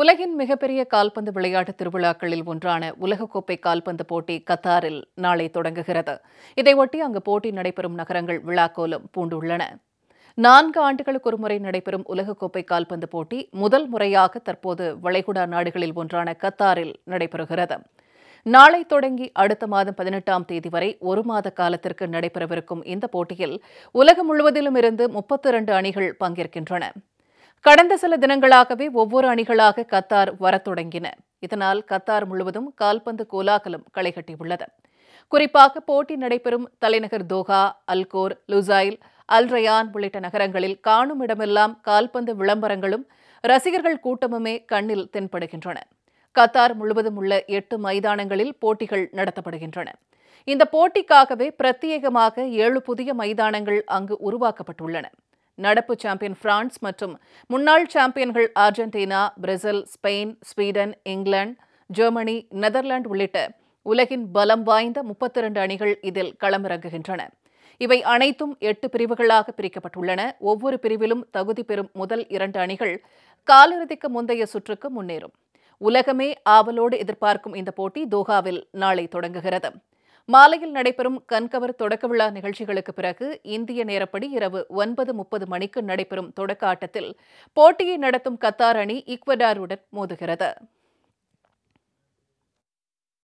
உலகின் மிகப்பெரிய கால்பந்து விளையாட்டு திருவிழாக்களில் ஒன்றான உலகக்கோப்பை கால்பந்து போட்டி கத்தாரில் நாளை தொடங்குகிறது இதையொட்டி அங்கு போட்டி நடைபெறும் நகரங்கள் விழாக்கோலம் பூண்டுள்ளன நான்கு ஆண்டுகளுக்கு ஒருமுறை நடைபெறும் உலகக்கோப்பை கால்பந்து போட்டி முதல் முறையாக தற்போது வளைகுடா நாடுகளில் ஒன்றான கத்தாரில் நடைபெறுகிறது நாளை தொடங்கி அடுத்த மாதம் பதினெட்டாம் தேதி வரை ஒரு மாத காலத்திற்கு நடைபெறவிருக்கும் இந்த போட்டியில் உலகம் முழுவதிலும் இருந்து முப்பத்தி இரண்டு அணிகள் பங்கேற்கின்றன கடந்த சில தினங்களாகவே ஒவ்வொரு அணிகளாக கத்தார் வரத் தொடங்கின இதனால் கத்தார் முழுவதும் கால்பந்து கோலாகலம் களைகட்டியுள்ளது குறிப்பாக போட்டி நடைபெறும் தலைநகர் Doha Al Khor Lusail Al Rayyan உள்ளிட்ட நகரங்களில் காணும் இடமெல்லாம் கால்பந்து விளம்பரங்களும் ரசிகர்கள் கூட்டமுமே கண்ணில் தென்படுகின்றன கத்தார் முழுவதும் உள்ள எட்டு மைதானங்களில் போட்டிகள் நடத்தப்படுகின்றன இந்த போட்டிக்காகவே பிரத்யேகமாக ஏழு புதிய மைதானங்கள் அங்கு உருவாக்கப்பட்டுள்ளன நடப்பு சாம்பியன் பிரான்ஸ் மற்றும் முன்னாள் சாம்பியன்கள் Argentina Brazil Spain Sweden England Germany Netherlands உள்ளிட்ட உலகின் பலம் வாய்ந்த முப்பத்தி இரண்டு அணிகள் இதில் களமிறங்குகின்றன இவை அனைத்தும் எட்டு பிரிவுகளாக பிரிக்கப்பட்டுள்ளன ஒவ்வொரு பிரிவிலும் தகுதி பெறும் முதல் இரண்டு அணிகள் காலிறுதிக்கு முந்தைய சுற்றுக்கு முன்னேறும் உலகமே ஆவலோடு எதிர்பார்க்கும் இந்த போட்டி தோஹாவில் நாளை தொடங்குகிறது மாலையில் நடைபெறும் கண்கவர் தொடக்க விழா நிகழ்ச்சிகளுக்கு பிறகு இந்திய நேரப்படி இரவு ஒன்பது முப்பது மணிக்கு நடைபெறும் தொடக்க ஆட்டத்தில் போட்டியை நடத்தும் கத்தார் அணி ஈக்வடாருடன் மோதுகிறது